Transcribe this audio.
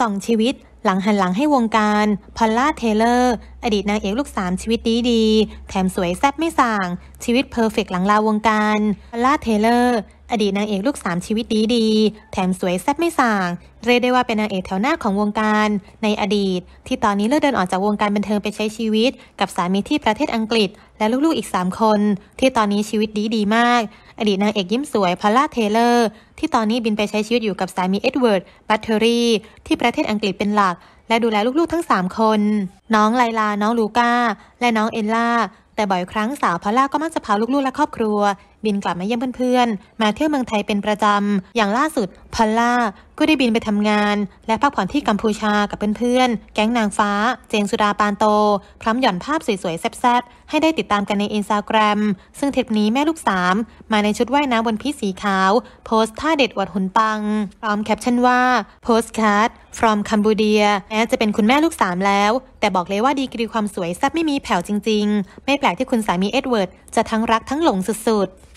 สองชีวิตหลังหันหลังให้วงการ พอลล่าเทเลอร์ อดีตนางเอกลูกสามชีวิตดีดี แถมสวยแซ่บไม่ส่าง ชีวิตเพอร์เฟกหลังลาวงการ พอลล่าเทเลอร์อดีตนางเอกลูกสามชีวิตดีดีแถมสวยแซ่บไม่ส่าง เรียกได้ว่าเป็นนางเอกแถวหน้าของวงการในอดีต ที่ตอนนี้เลือกเดินออกจากวงการบันเทิงไปใช้ชีวิต กับสามีที่ประเทศอังกฤษและลูกๆอีก3คน ที่ตอนนี้ชีวิตดีดีมาก อดีตนางเอกยิ้มสวยพอล่าเทเลอร์ ที่ตอนนี้บินไปใช้ชีวิตอยู่กับสามีเอ็ดเวิร์ดบัตเทอรี่ ที่ประเทศอังกฤษเป็นหลัก และดูแลลูก ๆ ทั้ง3คนน้องไลลา น้องลูก้า และน้องเอลล่าแต่บ่อยครั้งสาวพอล่าก็มักจะพาลูกๆและครอบครัวบินกลับมาเยี่ยมเพื่อนๆ มาเที่ยวเมืองไทยเป็นประจำ อย่างล่าสุดพอลล่า ก็ได้บินไปทำงาน และพักผ่อนที่กัมพูชากับเพื่อนๆแก๊งนางฟ้า เจนสุดาปานโต พร้อมหย่อนภาพสวยๆแซ่บๆให้ได้ติดตามกันในอินสตาแกรมซึ่งเทปนี้แม่ลูกสามมาในชุดว่ายน้ำบนพีสีขาว โพสท่าเด็ดวัดหุ่นปัง พร้อมแคปชั่นว่า postcard from Cambodia แม้จะเป็นคุณแม่ลูกสามแล้ว แต่บอกเลยว่าดีกรีความสวยแซ่บไม่มีแผ่วจริงๆ ไม่แปลกที่คุณสามีเอ็ดเวิร์ดจะทั้งรักทั้งหลงสุดๆ